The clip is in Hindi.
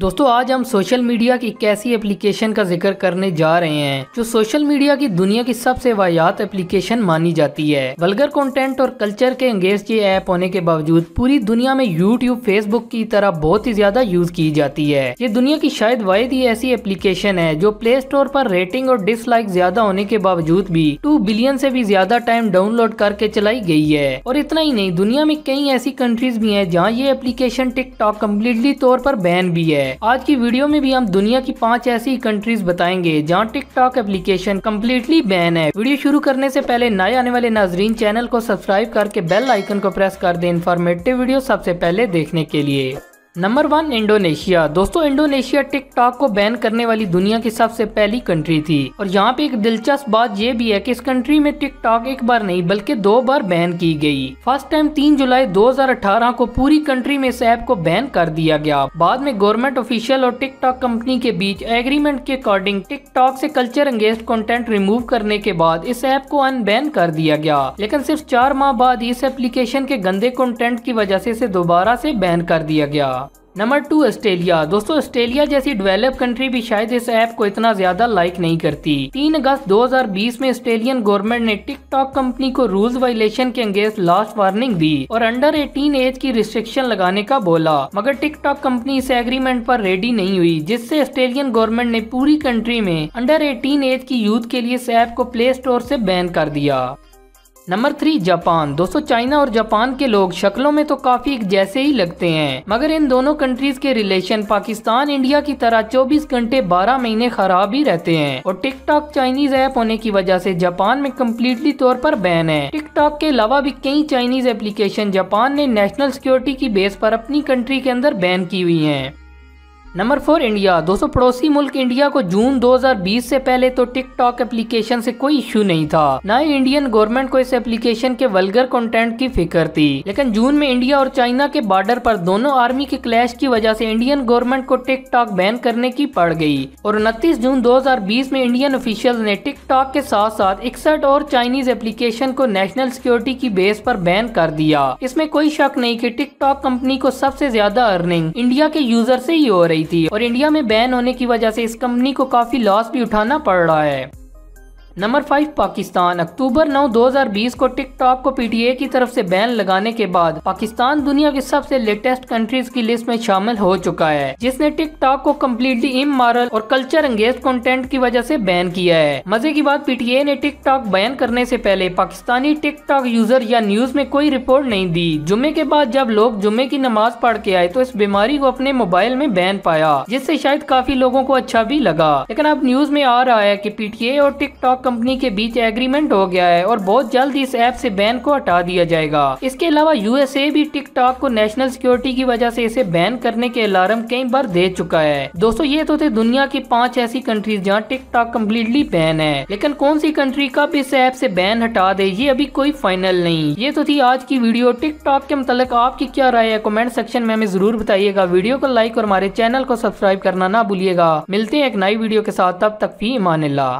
दोस्तों आज हम सोशल मीडिया की एक ऐसी एप्लीकेशन का जिक्र करने जा रहे हैं जो सोशल मीडिया की दुनिया की सबसे वाहियात एप्लीकेशन मानी जाती है वल्गर कंटेंट और कल्चर के अंगेज ये ऐप होने के बावजूद पूरी दुनिया में यूट्यूब फेसबुक की तरह बहुत ही ज्यादा यूज की जाती है ये दुनिया की शायद वायद ही ऐसी एप्लीकेशन है जो प्ले स्टोर पर रेटिंग और डिसलाइक ज्यादा होने के बावजूद भी टू बिलियन से भी ज्यादा टाइम डाउनलोड करके चलाई गई है और इतना ही नहीं दुनिया में कई ऐसी कंट्रीज भी है जहाँ ये एप्लीकेशन टिकटॉक कम्प्लीटली तौर पर बैन भी है है आज की वीडियो में भी हम दुनिया की पाँच ऐसी कंट्रीज बताएंगे जहाँ टिकटॉक एप्लीकेशन कम्प्लीटली बैन है वीडियो शुरू करने से पहले नए आने वाले नाजरीन चैनल को सब्सक्राइब करके बेल आइकन को प्रेस कर दे इन्फॉर्मेटिव वीडियो सबसे पहले देखने के लिए नंबर वन इंडोनेशिया दोस्तों इंडोनेशिया टिकटॉक को बैन करने वाली दुनिया की सबसे पहली कंट्री थी और यहाँ पे एक दिलचस्प बात यह भी है कि इस कंट्री में टिकटॉक एक बार नहीं बल्कि दो बार बैन की गई फर्स्ट टाइम 3 जुलाई 2018 को पूरी कंट्री में इस ऐप को बैन कर दिया गया बाद में गवर्नमेंट ऑफिशियल और टिकटॉक कंपनी के बीच एग्रीमेंट के अकॉर्डिंग टिकटॉक ऐसी कल्चर एंगेज कॉन्टेंट रिमूव करने के बाद इस ऐप को अनबैन कर दिया गया लेकिन सिर्फ चार माह बाद इस एप्लीकेशन के गंदे कॉन्टेंट की वजह ऐसी इसे दोबारा ऐसी बैन कर दिया गया नंबर टू ऑस्ट्रेलिया दोस्तों ऑस्ट्रेलिया जैसी डेवलप कंट्री भी शायद इस ऐप को इतना ज्यादा लाइक नहीं करती तीन अगस्त 2020 में ऑस्ट्रेलियन गवर्नमेंट ने टिकटॉक कंपनी को रूल्स वायलेशन के अंगेज लास्ट वार्निंग दी और अंडर 18 एज की रिस्ट्रिक्शन लगाने का बोला मगर टिकटॉक कंपनी इस एग्रीमेंट आरोप रेडी नहीं हुई जिससे ऑस्ट्रेलियन गवर्नमेंट ने पूरी कंट्री में अंडर एटीन एज की यूथ के लिए इस ऐप को प्ले स्टोर ऐसी बैन कर दिया नंबर थ्री जापान दोस्तों चाइना और जापान के लोग शक्लों में तो काफी एक जैसे ही लगते हैं मगर इन दोनों कंट्रीज के रिलेशन पाकिस्तान इंडिया की तरह 24 घंटे 12 महीने खराब ही रहते हैं और टिकटॉक चाइनीज ऐप होने की वजह से जापान में कम्प्लीटली तौर पर बैन है टिकटॉक के अलावा भी कई चाइनीज एप्लीकेशन जापान ने नेशनल सिक्योरिटी की बेस पर अपनी कंट्री के अंदर बैन की हुई है नंबर फोर इंडिया दोस्तों पड़ोसी मुल्क इंडिया को जून 2020 से पहले तो टिकटॉक एप्लीकेशन से कोई इश्यू नहीं था न ही इंडियन गवर्नमेंट को इस एप्लीकेशन के वलगर कंटेंट की फिक्र थी लेकिन जून में इंडिया और चाइना के बॉर्डर पर दोनों आर्मी के क्लैश की वजह से इंडियन गवर्नमेंट को टिकटॉक बैन करने की पड़ गई और उनतीस जून दो में इंडियन ऑफिशियल ने टिकटॉक के साथ साथ इकसठ और चाइनीज एप्लीकेशन को नेशनल सिक्योरिटी की बेस आरोप बैन कर दिया इसमें कोई शक नहीं की टिकटॉक कंपनी को सबसे ज्यादा अर्निंग इंडिया के यूजर ऐसी ही हो रही रही थी और इंडिया में बैन होने की वजह से इस कंपनी को काफी लॉस भी उठाना पड़ रहा है नंबर फाइव पाकिस्तान अक्टूबर हजार 2020 को टिकटॉक को पीटीए की तरफ से बैन लगाने के बाद पाकिस्तान दुनिया की सबसे लेटेस्ट कंट्रीज की लिस्ट में शामिल हो चुका है जिसने टिकटॉक को कम्प्लीटली इमारल और कल्चर अंगेज कंटेंट की वजह से बैन किया है मजे की बात पीटीए ने टिकटॉक बैन करने से पहले पाकिस्तानी टिकटॉक यूजर या न्यूज में कोई रिपोर्ट नहीं दी जुम्मे के बाद जब लोग जुम्मे की नमाज पढ़ के आए तो इस बीमारी को अपने मोबाइल में बैन पाया जिससे शायद काफी लोगों को अच्छा भी लगा लेकिन अब न्यूज में आ रहा है की पीटीए और टिकटॉक कंपनी के बीच एग्रीमेंट हो गया है और बहुत जल्द इस ऐप से बैन को हटा दिया जाएगा इसके अलावा यूएसए भी टिकटॉक को नेशनल सिक्योरिटी की वजह से इसे बैन करने के अलार्म कई बार दे चुका है दोस्तों ये तो थे दुनिया की पांच ऐसी कंट्रीज जहाँ टिकटॉक कम्प्लीटली बैन है लेकिन कौन सी कंट्री कब इस ऐप ऐसी बैन हटा दे ये अभी कोई फाइनल नहीं ये तो थी आज की वीडियो टिकटॉक के मुतालिक आपकी क्या राय है कॉमेंट सेक्शन में हमें जरूर बताइएगा वीडियो को लाइक और हमारे चैनल को सब्सक्राइब करना ना भूलिएगा मिलते हैं एक नई वीडियो के साथ तब तक फी ला